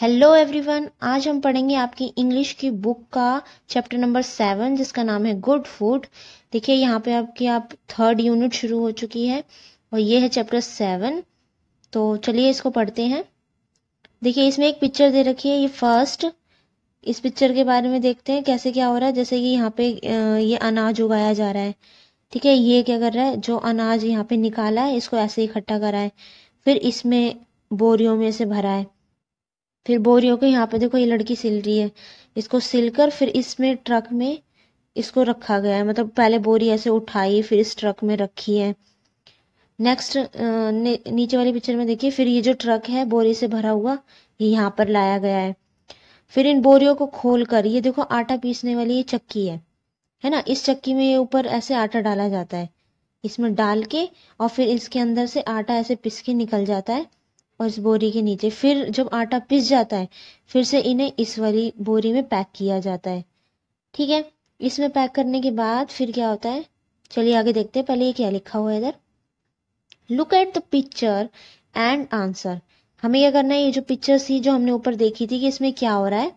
hello everyone आज हम पढ़ेंगे आपकी इंग्लिश की बुक का चैप्टर नंबर सेवन जिसका नाम है गुड फूड देखिए यहाँ पे आपकी आप थर्ड यूनिट शुरू हो चुकी है और ये है चैप्टर सेवन तो चलिए इसको पढ़ते हैं देखिए इसमें एक पिक्चर दे रखी है ये फर्स्ट इस पिक्चर के बारे में देखते हैं कैसे क्या हो रहा है जैसे कि यहाँ पे ये अनाज उगाया जा रहा है ठीक है ये क्या कर रहा है जो अनाज यहाँ पे निकाला है इसको ऐसे इकट्ठा करा है फिर इसमें बोरियों में से भरा है फिर बोरियों को यहाँ पे देखो ये लड़की सिल रही है इसको सिलकर फिर इसमें ट्रक में इसको रखा गया है मतलब पहले बोरी ऐसे उठाई फिर इस ट्रक में रखी है नेक्स्ट ने, नीचे वाली पिक्चर में देखिए फिर ये जो ट्रक है बोरी से भरा हुआ ये यहाँ पर लाया गया है फिर इन बोरियों को खोल कर ये देखो आटा पीसने वाली ये चक्की है है ना इस चक्की में ये ऊपर ऐसे आटा डाला जाता है इसमें डाल के और फिर इसके अंदर से आटा ऐसे पिस के निकल जाता है और इस बोरी के नीचे फिर जब आटा पिस जाता है फिर से इन्हें इस वाली बोरी में पैक किया जाता है ठीक है इसमें पैक करने के बाद फिर क्या होता है चलिए आगे देखते हैं पहले ये क्या लिखा हुआ है इधर look at the picture and answer हमें क्या करना है ये जो पिक्चर थी जो हमने ऊपर देखी थी कि इसमें क्या हो रहा है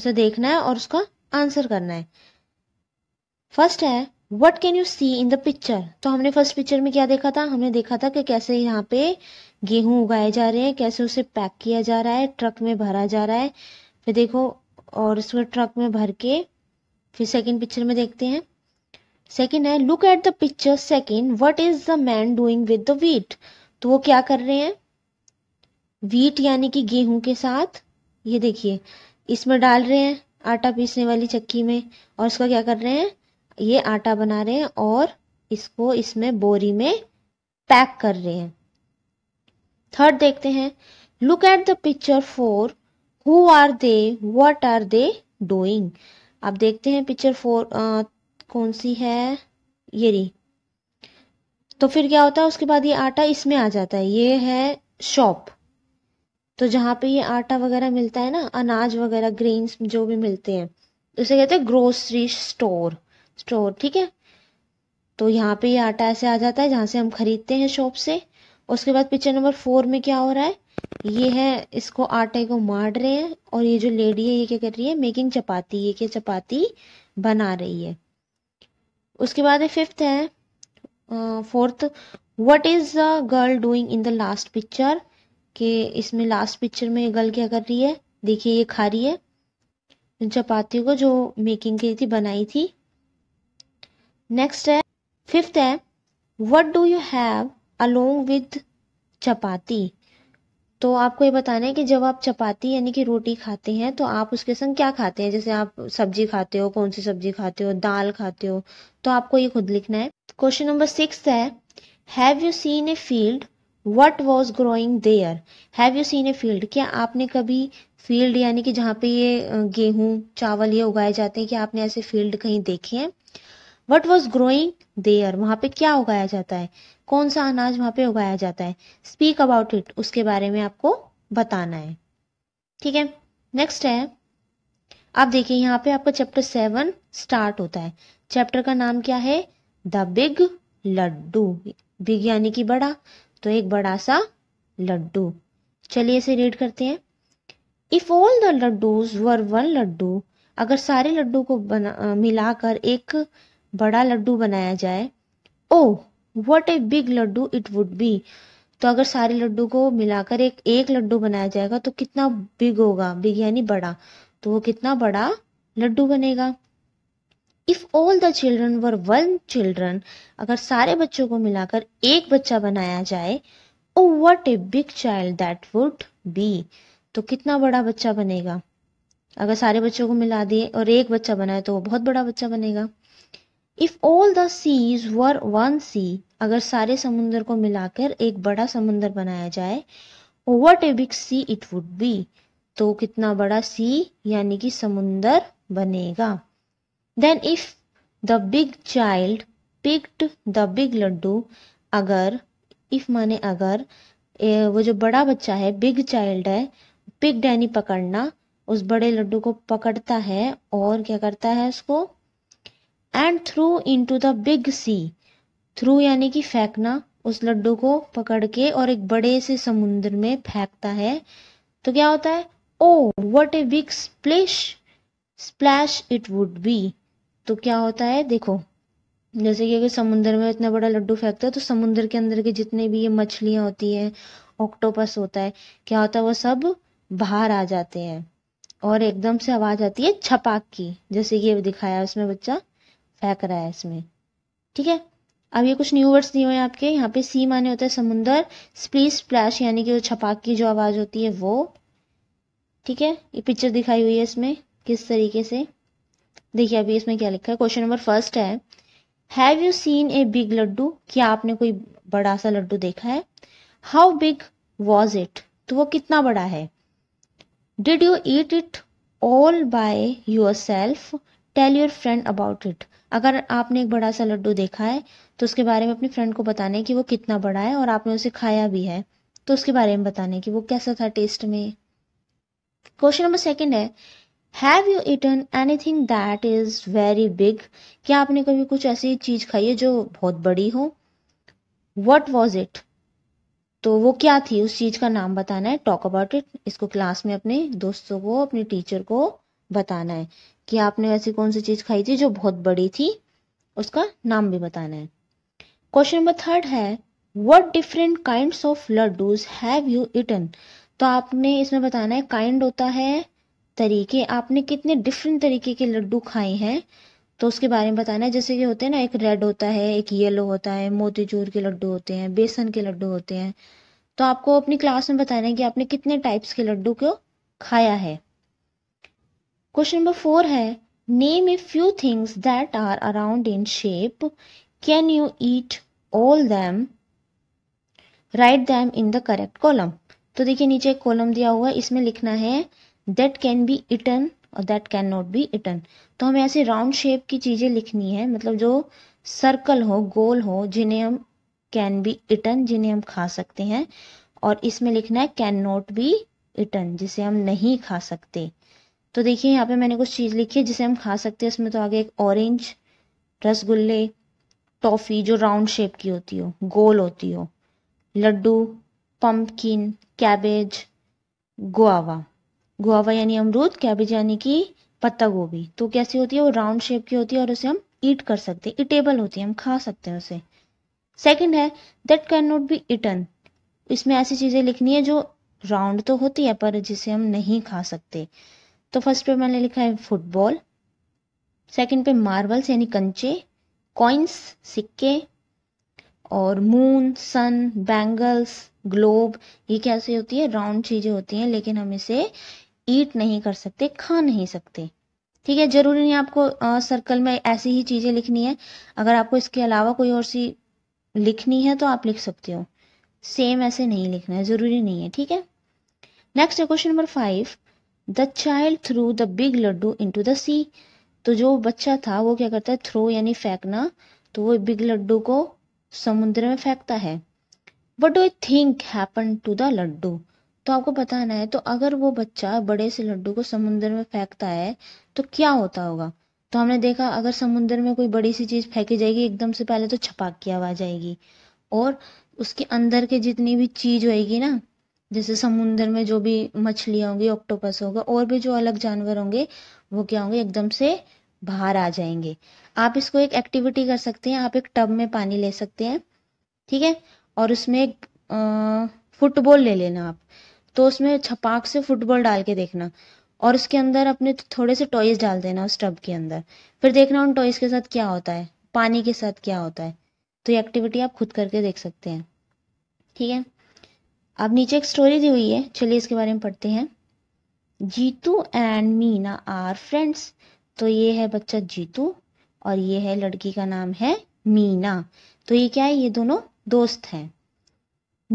उसे देखना है और उसका आंसर करना है फर्स्ट है what can you see in the picture तो हमने फर्स्ट पिक्चर में क्या देखा था हमने देखा था कि कैसे यहाँ पे गेहूं उगाए जा रहे हैं कैसे उसे पैक किया जा रहा है ट्रक में भरा जा रहा है फिर देखो और उसमें ट्रक में भर के फिर सेकंड पिक्चर में देखते हैं सेकंड है look at the picture second what is the man doing with the wheat तो वो क्या कर रहे हैं वीट यानी कि गेहूं के साथ ये देखिए इसमें डाल रहे हैं आटा पीसने वाली चक्की में और उसका क्या कर रहे हैं ये आटा बना रहे हैं और इसको इसमें बोरी में पैक कर रहे हैं थर्ड देखते हैं look at the picture four who are they what are they doing आप देखते हैं पिक्चर फोर कौन सी है ये री तो फिर क्या होता है उसके बाद ये आटा इसमें आ जाता है ये है शॉप तो जहां पे ये आटा वगैरह मिलता है ना अनाज वगैरह ग्रेन्स जो भी मिलते हैं उसे कहते हैं ग्रोसरी स्टोर स्टोर ठीक है तो यहाँ पे ये आटा ऐसे आ जाता है जहां से हम खरीदते हैं शॉप से उसके बाद पिक्चर नंबर फोर में क्या हो रहा है ये है इसको आटे को मार रहे हैं और ये जो लेडी है ये क्या कर रही है मेकिंग चपाती ये क्या चपाती बना रही है उसके बाद फिफ्थ है fourth what is the girl doing in the last picture के इसमें लास्ट पिक्चर में ये गर्ल क्या कर रही है देखिए ये खा रही है चपातियों को जो मेकिंग की थी बनाई थी नेक्स्ट है फिफ्थ है what do you have along with chapati तो आपको ये बताना है कि जब आप चपाती यानी कि रोटी खाते हैं तो आप उसके संग क्या खाते हैं जैसे आप सब्जी खाते हो कौन सी सब्जी खाते हो दाल खाते हो तो आपको ये खुद लिखना है क्वेश्चन नंबर सिक्स है have you seen a field what was growing there have you seen a field क्या आपने कभी फील्ड यानी कि जहाँ पे ये गेहूं चावल ये उगाए जाते हैं कि आपने ऐसे फील्ड कहीं देखे हैं वट वॉज ग्रोइंग देयर वहां पे क्या उगाया जाता है कौन सा अनाज वहां पे उगाया जाता है स्पीक अबाउट इट उसके बारे में आपको बताना है ठीक है नेक्स्ट है आप देखिए यहाँ पे आपका चैप्टर सेवन स्टार्ट होता है चैप्टर का नाम क्या है द बिग लड्डू बिग यानी कि बड़ा तो एक बड़ा सा लड्डू चलिए इसे रीड करते हैं if all the laddoos were one laddoo अगर सारे लड्डू को बना मिलाकर एक बड़ा लड्डू बनाया जाए oh what a big laddoo it would be तो अगर सारे लड्डू को मिलाकर एक एक लड्डू बनाया जाएगा तो कितना बिग होगा बिग यानी बड़ा तो वो कितना बड़ा लड्डू बनेगा if all the children were one children अगर सारे बच्चों को मिलाकर एक बच्चा बनाया जाए oh what a big child that would be तो कितना बड़ा बच्चा बनेगा अगर सारे बच्चों को मिला दिए और एक बच्चा बनाए तो वो बहुत बड़ा बच्चा बनेगा if all the seas were one sea अगर सारे समुद्र को मिलाकर एक बड़ा समुंदर बनाया जाए what a big sea it would be तो कितना बड़ा सी यानी कि समुंदर बनेगा then if the big child picked the big laddoo अगर इफ माने अगर वो जो बड़ा बच्चा है बिग चाइल्ड है पिग यानी पकड़ना उस बड़े लड्डू को पकड़ता है और क्या करता है उसको and throw into the big sea throw यानी कि फेंकना उस लड्डू को पकड़ के और एक बड़े से समुद्र में फेंकता है तो क्या होता है oh what a big splish splash it would be तो क्या होता है देखो जैसे कि अगर समुद्र में इतना बड़ा लड्डू फेंकता है तो समुद्र के अंदर के जितने भी ये मछलियां होती हैं ऑक्टोपस होता है क्या होता है वो सब बाहर आ जाते हैं और एकदम से आवाज़ आती है छपाक की जैसे कि ये दिखाया उसमें बच्चा फेंक रहा है इसमें ठीक है अब ये कुछ न्यू वर्ड्स दिए हुए हैं आपके यहाँ पे सी माने होता है समुंदर स्प्लीस स्प्लैश यानी कि जो छपाक की जो आवाज़ होती है वो ठीक है ये पिक्चर दिखाई हुई है इसमें किस तरीके से देखिए अभी इसमें क्या लिखा है क्वेश्चन नंबर फर्स्ट है have you seen a big laddoo क्या आपने कोई बड़ा सा लड्डू देखा है हाउ बिग वॉज इट तो वो कितना बड़ा है did you eat it all by yourself tell your friend about it अगर आपने एक बड़ा सा लड्डू देखा है तो उसके बारे में अपने फ्रेंड को बताने कि वो कितना बड़ा है और आपने उसे खाया भी है तो उसके बारे में बताने कि वो कैसा था टेस्ट में क्वेश्चन नंबर सेकेंड है have you eaten anything that is very big क्या आपने कभी कुछ ऐसी चीज खाई है जो बहुत बड़ी हो वट वॉज इट तो वो क्या थी उस चीज का नाम बताना है टॉक अबाउट इट इसको क्लास में अपने दोस्तों को अपने टीचर को बताना है कि आपने ऐसी कौन सी चीज़ खाई थी जो बहुत बड़ी थी उसका नाम भी बताना है क्वेश्चन नंबर थर्ड है what different kind of laddoos have you eaten तो आपने इसमें बताना है काइंड होता है तरीके आपने कितने डिफरेंट तरीके के लड्डू खाए हैं तो उसके बारे में बताना है जैसे कि होते हैं ना एक रेड होता है एक येलो होता है मोतीचूर के लड्डू होते हैं बेसन के लड्डू होते हैं तो आपको अपनी क्लास में बताना है कि आपने कितने टाइप्स के लड्डू को खाया है क्वेश्चन नंबर फोर है name a few things that are around in shape can you eat all them write them in the correct column तो देखिए नीचे कॉलम दिया हुआ है इसमें लिखना है दैट कैन बी इटन और that can not be eaten तो हमें ऐसे राउंड शेप की चीज़ें लिखनी है मतलब जो सर्कल हो गोल हो जिन्हें हम कैन बी इटन जिन्हें हम खा सकते हैं और इसमें लिखना है कैन नॉट बी इटन जिसे हम नहीं खा सकते तो देखिए यहाँ पे मैंने कुछ चीज़ लिखी है जिसे हम खा सकते हैं इसमें तो आगे एक ऑरेंज रसगुल्ले टॉफ़ी जो राउंड शेप की होती हो गोल होती हो laddoo pumpkin cabbage guava guava यानी अमरूद कैबेज यानी कि पत्ता गोभी तो कैसी होती है वो राउंड शेप की होती है और उसे हम ईट कर सकते हैं इटेबल होती है हम खा सकते हैं उसे सेकंड है that can not be eaten इसमें ऐसी चीज़ें लिखनी है जो राउंड तो होती है पर जिसे हम नहीं खा सकते तो फर्स्ट पे मैंने लिखा है फुटबॉल सेकंड पे मार्बल्स यानी कंचे कॉइन्स सिक्के और मून सन बैंगल्स ग्लोब ये कैसे होती है राउंड चीज़ें होती हैं लेकिन हम इसे ईट नहीं कर सकते खा नहीं सकते ठीक है जरूरी नहीं आपको आ, सर्कल में ऐसी ही चीज़ें लिखनी है अगर आपको इसके अलावा कोई और सी लिखनी है तो आप लिख सकते हो सेम ऐसे नहीं लिखना है ज़रूरी नहीं है ठीक है नेक्स्ट है question number five the child threw the big laddoo into the sea तो जो बच्चा था वो क्या करता है थ्रो यानी फेंकना तो वो बिग लड्डू को समुद्र में फेंकता है what do think happen to the laddoo तो आपको बताना है तो अगर वो बच्चा बड़े से लड्डू को समुद्र में फेंकता है तो क्या होता होगा तो हमने देखा अगर समुद्र में कोई बड़ी सी चीज़ फेंकी जाएगी एकदम से पहले तो छपाक की आवाज़ आएगी और उसके अंदर के जितनी भी चीज़ होएगी ना जैसे समुन्द्र में जो भी मछलियाँ होंगी ऑक्टोपस होगा और भी जो अलग जानवर होंगे वो क्या होंगे एकदम से बाहर आ जाएंगे आप इसको एक एक्टिविटी कर सकते हैं आप एक टब में पानी ले सकते हैं ठीक है और उसमें एक फुटबॉल ले लेना आप तो उसमें छपाक से फुटबॉल डाल के देखना और उसके अंदर अपने थोड़े से टॉयज डाल देना उस टब के अंदर फिर देखना उन टॉयज के साथ क्या होता है पानी के साथ क्या होता है तो ये एक्टिविटी आप खुद करके देख सकते हैं ठीक है अब नीचे एक स्टोरी दी हुई है चलिए इसके बारे में पढ़ते हैं Jeetu and Meena are friends तो ये है बच्चा जीतू और ये है लड़की का नाम है मीना तो ये क्या है ये दोनों दोस्त हैं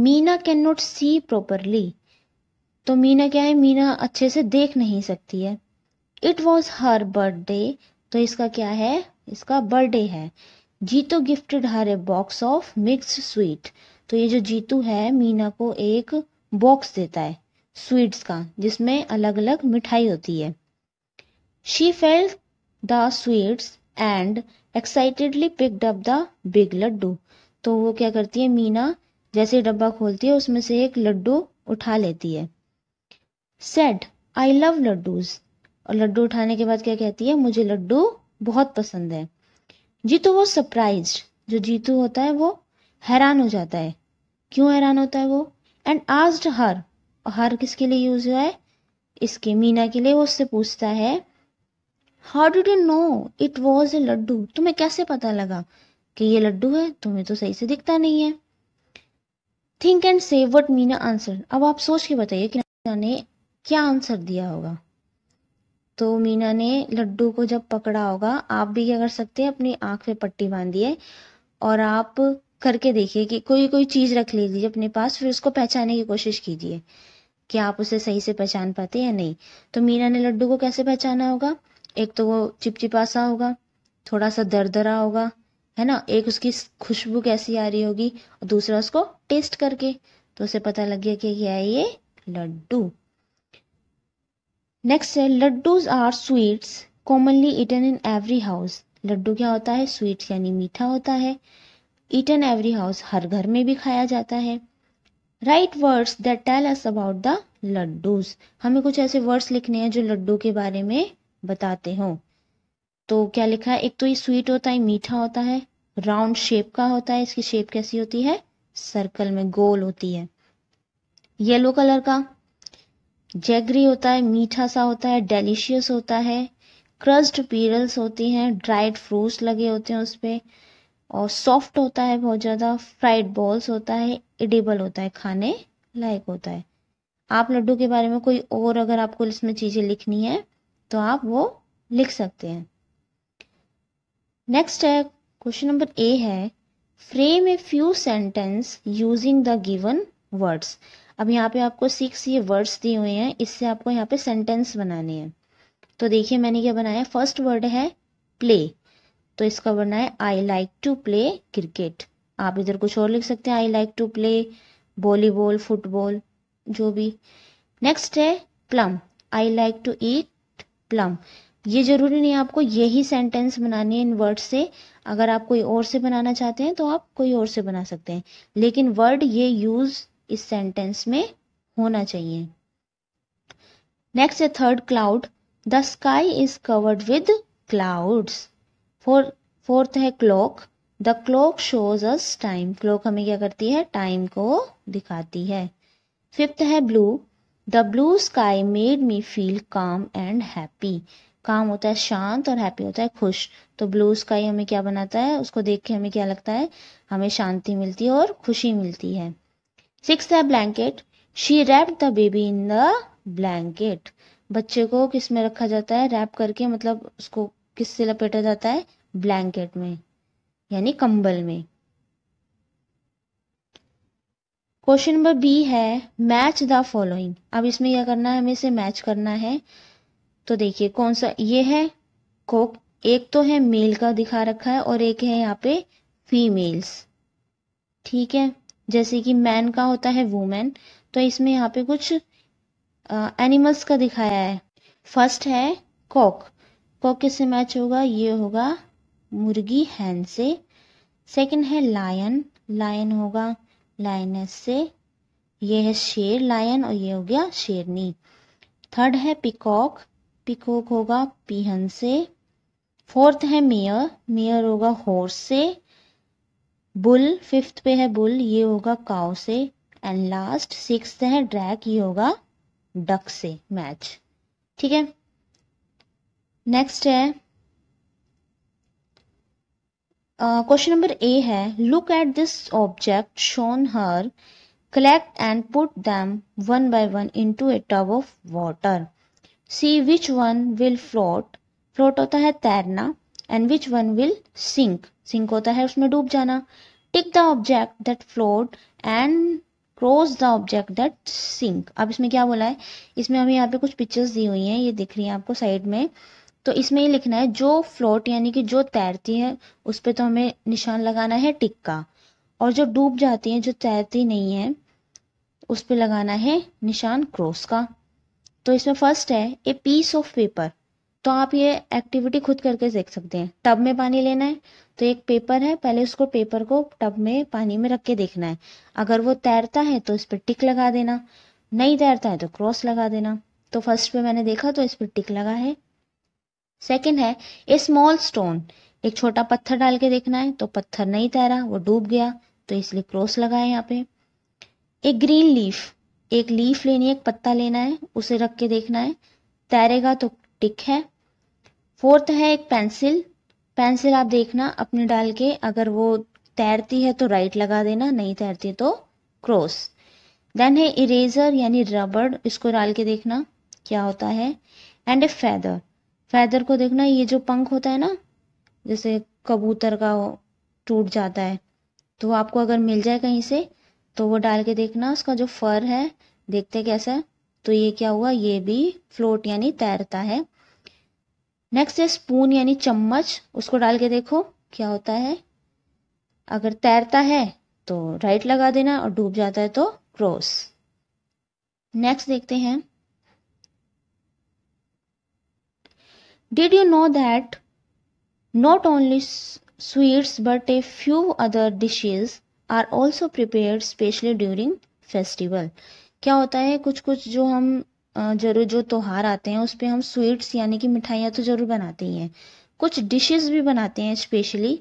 Meena can not see properly तो मीना क्या है मीना अच्छे से देख नहीं सकती है इट वॉज हर बर्थडे तो इसका क्या है इसका बर्थडे है Jeetu gifted her a box of mix sweet तो ये जो जीतू है मीना को एक बॉक्स देता है स्वीट्स का जिसमें अलग अलग मिठाई होती है she fell the sweets and excitedly picked up the big laddoo तो वो क्या करती है मीना जैसे डब्बा खोलती है उसमें से एक लड्डू उठा लेती है सेड आई लव लड्डूज और लड्डू उठाने के बाद क्या कहती है मुझे लड्डू बहुत पसंद है जीतू वो सरप्राइज जो जीतू होता है वो हैरान हो जाता है क्यों हैरान होता है वो एंड आस्ड हर हर किसके लिए यूज हुआ है इसके मीना के लिए वो उससे पूछता है how did you know it was a laddoo तुम्हें कैसे पता लगा कि ये लड्डू है तुम्हें तो सही से दिखता नहीं है think and say what Meena answer अब आप सोच के बताइए कि मीना ने क्या आंसर दिया होगा तो मीना ने लड्डू को जब पकड़ा होगा आप भी क्या कर सकते हैं अपनी आंख पे पट्टी है और आप करके देखिए कि कोई कोई चीज़ रख लीजिए अपने पास फिर उसको पहचाने की कोशिश कीजिए कि आप उसे सही से पहचान पाते या नहीं तो मीना ने लड्डू को कैसे पहचाना होगा एक तो वो चिपचिपा सा होगा थोड़ा सा दरदरा होगा है ना एक उसकी खुशबू कैसी आ रही होगी और दूसरा उसको टेस्ट करके तो उसे पता लग गया कि क्या है ये लड्डू नेक्स्ट है laddoos are sweets commonly eaten in every house laddoo क्या होता है स्वीट्स यानी मीठा होता है ईट एन एवरी हाउस हर घर में भी खाया जाता है write words that tell us about the laddoos हमें कुछ ऐसे वर्ड्स लिखने हैं जो लड्डू के बारे में बताते हों तो क्या लिखा है एक तो ये स्वीट होता है मीठा होता है राउंड शेप का होता है इसकी शेप कैसी होती है सर्कल में गोल होती है येलो कलर का जैगरी होता है मीठा सा होता है डेलिशियस होता है क्रस्ड पीरल्स होती हैं ड्राइड फ्रूट्स लगे होते हैं उस पर और सॉफ्ट होता है बहुत ज़्यादा फ्राइड बॉल्स होता है एडिबल होता है खाने लायक होता है आप लड्डू के बारे में कोई और अगर आपको इसमें चीज़ें लिखनी है तो आप वो लिख सकते हैं नेक्स्ट है क्वेश्चन नंबर ए है frame a few sentence using the given words अब यहाँ पे आपको सिक्स ये वर्ड्स दिए हुए हैं इससे आपको यहाँ पे सेंटेंस बनाने हैं तो देखिए मैंने क्या बनाया फर्स्ट वर्ड है प्ले तो इसका बना है I like to play cricket आप इधर कुछ और लिख सकते हैं I like to play volleyball football जो भी नेक्स्ट है plum I like to eat plum ये जरूरी नहीं आपको यही सेंटेंस बनानी है इन वर्ड से अगर आप कोई और से बनाना चाहते हैं तो आप कोई और से बना सकते हैं लेकिन वर्ड ये यूज इस सेंटेंस में होना चाहिए नेक्स्ट है third cloud the sky is covered with clouds four fourth है clock the clock shows us time clock हमें क्या करती है टाइम को दिखाती है फिफ्थ है blue the blue sky made me feel calm and happy काम होता है शांत और हैप्पी होता है खुश तो ब्लू स्काई हमें क्या बनाता है उसको देख के हमें क्या लगता है हमें शांति मिलती है और खुशी मिलती है सिक्स है blanket she wrap the baby in the blanket बच्चे को किस में रखा जाता है रैप करके मतलब उसको किस से लपेटा जाता है ब्लैंकेट में यानी कंबल में क्वेश्चन नंबर बी है मैच द फॉलोइंग अब इसमें क्या करना है हमें इसे मैच करना है तो देखिए कौन सा ये है कोक एक तो है मेल का दिखा रखा है और एक है यहाँ पे फीमेल्स ठीक है जैसे कि मैन का होता है वुमेन तो इसमें यहाँ पे कुछ एनिमल्स का दिखाया है फर्स्ट है कॉक कॉक किससे मैच होगा ये होगा मुर्गी हैन से सेकंड है लायन लायन होगा लायनस से यह है शेर लायन और ये हो गया शेरनी थर्ड है पिकॉक पिकॉक होगा पीहन से फोर्थ है मेयर मेयर होगा हॉर्स से बुल फिफ्थ पे है बुल ये होगा काउ से एंड लास्ट सिक्स है ड्रैक ये होगा डक से मैच ठीक है नेक्स्ट है क्वेश्चन नंबर ए है look at this object shown here collect and put them one by one into a tub of water see which one will float float होता है तैरना and which one will sink sink होता है उसमें डूब जाना tick the object that float and cross the object that sink अब इसमें क्या बोला है इसमें हमें यहाँ पे कुछ पिक्चर्स दी हुई हैं ये दिख रही हैं आपको साइड में तो इसमें ये लिखना है जो फ्लोट यानी कि जो तैरती है उस पर तो हमें निशान लगाना है टिक का और जो डूब जाती है जो तैरती नहीं है उस पर लगाना है निशान क्रॉस का तो इसमें फर्स्ट है ए पीस ऑफ पेपर तो आप ये एक्टिविटी खुद करके देख सकते हैं टब में पानी लेना है तो एक पेपर है पहले उसको पेपर को टब में पानी में रख के देखना है अगर वो तैरता है तो इस पर टिक लगा देना नहीं तैरता है तो क्रॉस लगा देना तो फर्स्ट पे मैंने देखा तो इस पर टिक लगा है सेकेंड है ए स्मॉल स्टोन एक छोटा पत्थर डाल के देखना है तो पत्थर नहीं तैरा वो डूब गया तो इसलिए क्रॉस लगाए यहाँ पे एक ग्रीन लीफ एक लीफ लेनी है एक पत्ता लेना है उसे रख के देखना है तैरेगा तो टिक है फोर्थ है एक पेंसिल पेंसिल आप देखना अपने डाल के अगर वो तैरती है तो राइट लगा देना नहीं तैरती तो क्रॉस देन है इरेजर यानी रबड़ इसको डाल के देखना क्या होता है एंड ए फैदर फैदर को देखना ये जो पंख होता है ना जैसे कबूतर का टूट जाता है तो आपको अगर मिल जाए कहीं से तो वो डाल के देखना उसका जो फर है देखते कैसा तो ये क्या हुआ ये भी फ्लोट यानी तैरता है नेक्स्ट है स्पून यानी चम्मच उसको डाल के देखो क्या होता है अगर तैरता है तो राइट लगा देना और डूब जाता है तो क्रॉस नेक्स्ट देखते हैं Did you know that not only sweets but a few other dishes are also prepare specially during festival क्या होता है कुछ कुछ जो हम जरूर जो त्यौहार आते हैं उस पर हम स्वीट्स यानी कि मिठाइयाँ तो ज़रूर बनाते ही हैं कुछ डिशेस भी बनाते हैं स्पेशली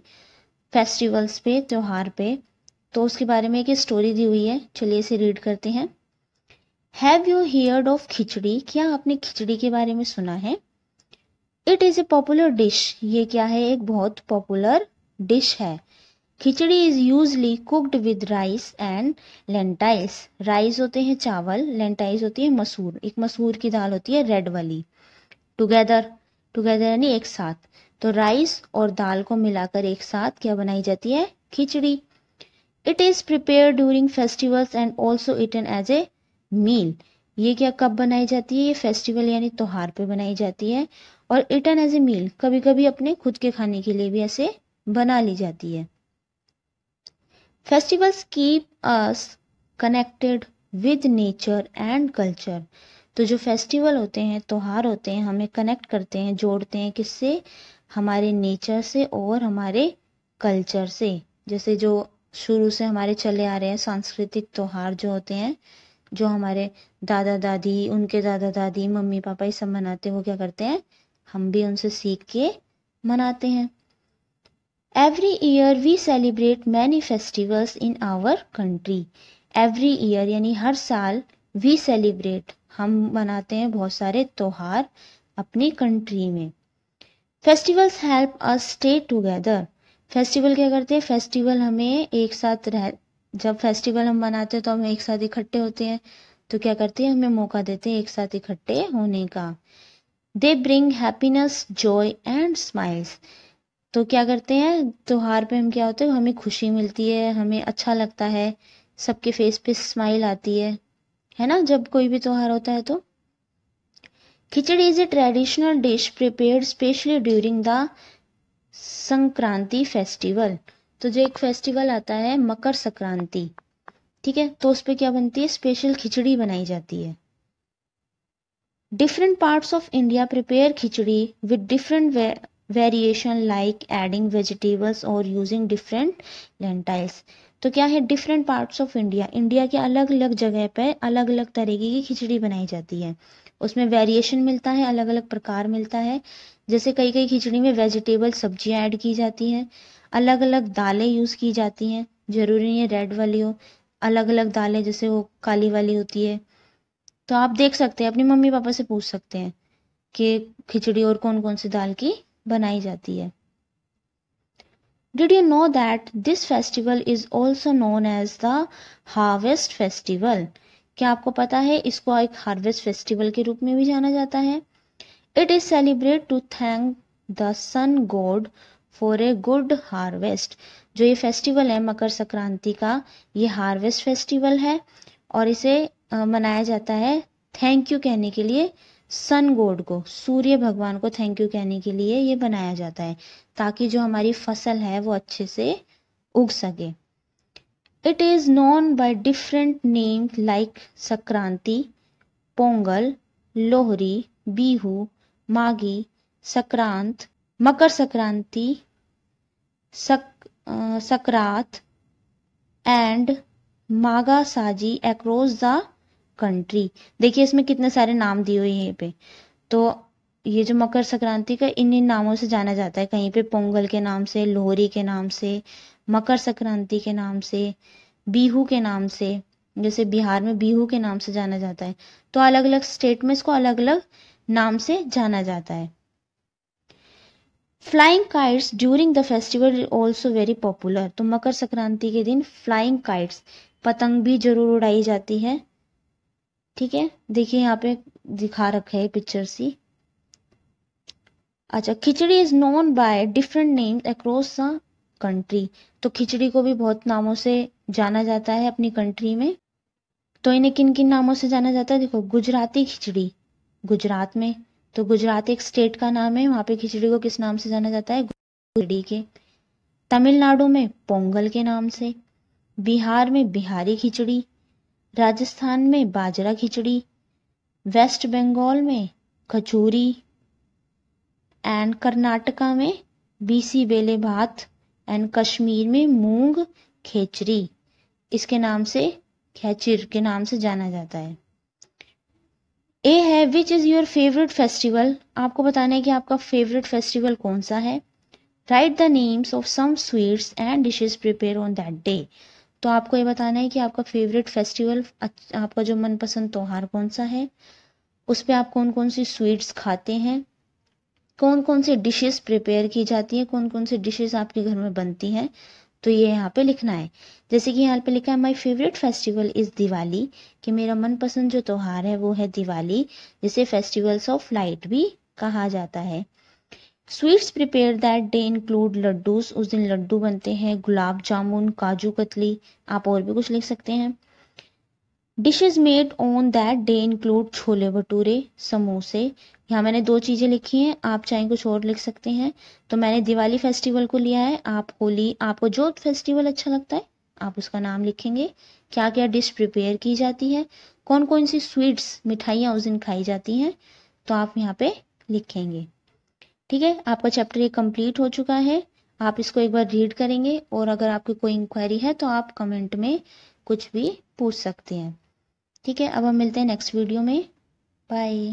फेस्टिवल्स पे त्यौहार पे तो उसके बारे में एक स्टोरी दी हुई है चलिए इसे रीड करते हैं have you heard of khichdi क्या आपने खिचड़ी के बारे में सुना है it is a popular dish ये क्या है एक बहुत पॉपुलर डिश है khichdi is usually cooked with rice and lentils rice होते हैं चावल लेंटाइल्स होती है मसूर एक मसूर की दाल होती है रेड वाली टुगेदर टुगेदर यानी एक साथ तो राइस और दाल को मिलाकर एक साथ क्या बनाई जाती है khichdi it is prepare during festivals and also eaten as a meal ये क्या कब बनाई जाती है ये फेस्टिवल यानी त्योहार पे बनाई जाती है और इटन एज ए मील कभी कभी अपने खुद के खाने के लिए भी ऐसे बना ली जाती है festivals keep us connected with nature and culture तो जो फेस्टिवल होते हैं त्योहार होते हैं हमें कनेक्ट करते हैं जोड़ते हैं किससे हमारे नेचर से और हमारे कल्चर से जैसे जो शुरू से हमारे चले आ रहे हैं सांस्कृतिक त्यौहार जो होते हैं जो हमारे दादा दादी उनके दादा दादी मम्मी पापा ये सब मनाते हैं वो क्या करते हैं हम भी उनसे सीख के मनाते हैं every year we celebrate many festivals in our country every year यानी हर साल वी सेलिब्रेट हम मनाते हैं बहुत सारे त्यौहार अपनी कंट्री में festivals help us stay together festival क्या करते हैं फेस्टिवल हमें एक साथ रह जब फेस्टिवल हम मनाते हैं तो हम एक साथ इकट्ठे होते हैं तो क्या करते हैं हमें मौका देते हैं एक साथ इकट्ठे होने का they bring happiness joy and smiles तो क्या करते हैं त्योहार पे हम क्या होते हैं हमें खुशी मिलती है हमें अच्छा लगता है सबके फेस पे स्माइल आती है है ना जब कोई भी त्यौहार होता है तो khichdi is a traditional dish prepared specially during the Sankranti festival तो जो एक फेस्टिवल आता है मकर संक्रांति ठीक है तो उस पर क्या बनती है स्पेशल खिचड़ी बनाई जाती है different parts of India prepare khichdi with different variation like adding vegetables और यूजिंग डिफरेंट लेंटाइल्स तो क्या है different parts of India India के अलग अलग जगह पे अलग अलग तरीके की खिचड़ी बनाई जाती है उसमें वेरिएशन मिलता है अलग अलग प्रकार मिलता है जैसे कई कई खिचड़ी में वेजिटेबल सब्जियां ऐड की जाती हैं अलग अलग दालें यूज़ की जाती हैं ज़रूरी नहीं है रेड वाली हो अलग अलग दालें जैसे वो काली वाली होती है तो आप देख सकते हैं अपनी मम्मी पापा से पूछ सकते हैं कि खिचड़ी और कौन कौन सी दाल की बनाई जाती है did you know that this festival is also known as the harvest festival क्या आपको पता है इसको एक हार्वेस्ट फेस्टिवल के रूप में भी जाना जाता है it is celebrate to thank the sun god for a good harvest जो ये फेस्टिवल है मकर संक्रांति का ये हार्वेस्ट फेस्टिवल है और इसे मनाया जाता है थैंक यू कहने के लिए सन गोड को सूर्य भगवान को थैंक यू कहने के लिए ये बनाया जाता है ताकि जो हमारी फसल है वो अच्छे से उग सके it is known by different name like Sankranti Pongal Lohri Bihu Maghi Sankrant Makar Sankranti सक सकरात एंड मागा साजी एक्रोस द कंट्री देखिए इसमें कितने सारे नाम दिए हुए हैं पे तो ये जो मकर संक्रांति का इन इन नामों से जाना जाता है कहीं पे पोंगल के नाम से लोहरी के नाम से मकर संक्रांति के नाम से बीहू के नाम से जैसे बिहार में बीहू के नाम से जाना जाता है तो अलग अलग स्टेट में इसको अलग अलग नाम से जाना जाता है flying kites during the festival also very popular तो मकर संक्रांति के दिन फ्लाइंग काइट्स पतंग भी जरूर उड़ाई जाती है ठीक है देखिए यहाँ पे दिखा रखे है पिक्चर सी अच्छा khichdi is known by different name across the country तो खिचड़ी को भी बहुत नामों से जाना जाता है अपनी कंट्री में तो इन्हें किन किन नामों से जाना जाता है देखो गुजराती खिचड़ी गुजरात में तो गुजरात एक स्टेट का नाम है वहाँ पे खिचड़ी को किस नाम से जाना जाता है खिचड़ी के तमिलनाडु में पोंगल के नाम से बिहार में बिहारी खिचड़ी राजस्थान में बाजरा खिचड़ी वेस्ट बंगाल में कचूरी एंड कर्नाटका में बीसी बेले भात एंड कश्मीर में मूंग खेचरी इसके नाम से खेचिर के नाम से जाना जाता है ए है which is your favourite festival आपको बताना है कि आपका फेवरेट फेस्टिवल कौन सा है write the names of some sweets and dishes prepare on that day तो आपको ये बताना है कि आपका फेवरेट फेस्टिवल आपका जो मनपसंद त्यौहार कौन सा है उस पर आप कौन कौन सी स्वीट्स खाते हैं कौन कौन सी डिशेस प्रिपेयर की जाती हैं कौन कौन सी डिशेस आपके घर में बनती हैं तो ये यहाँ पे लिखना है जैसे कि यहाँ पे लिखा है my favourite festival is Diwali कि मेरा मनपसंद जो त्योहार है वो है दिवाली जिसे फेस्टिवल्स ऑफ लाइट भी कहा जाता है sweets prepare that day include laddoos उस दिन लड्डू बनते हैं गुलाब जामुन काजू कतली आप और भी कुछ लिख सकते हैं dishes made on that day include chole bhature समोसे यहाँ मैंने दो चीज़ें लिखी हैं आप चाहें कुछ और लिख सकते हैं तो मैंने दिवाली फेस्टिवल को लिया है आप होली आपको जो फेस्टिवल अच्छा लगता है आप उसका नाम लिखेंगे क्या क्या डिश प्रिपेयर की जाती है कौन कौन सी स्वीट्स मिठाइयाँ उस दिन खाई जाती हैं तो आप यहाँ पे लिखेंगे ठीक है आपका चैप्टर ये कम्प्लीट हो चुका है आप इसको एक बार रीड करेंगे और अगर आपकी कोई इंक्वायरी है तो आप कमेंट में कुछ भी पूछ सकते हैं ठीक है अब हम मिलते हैं नेक्स्ट वीडियो में बाय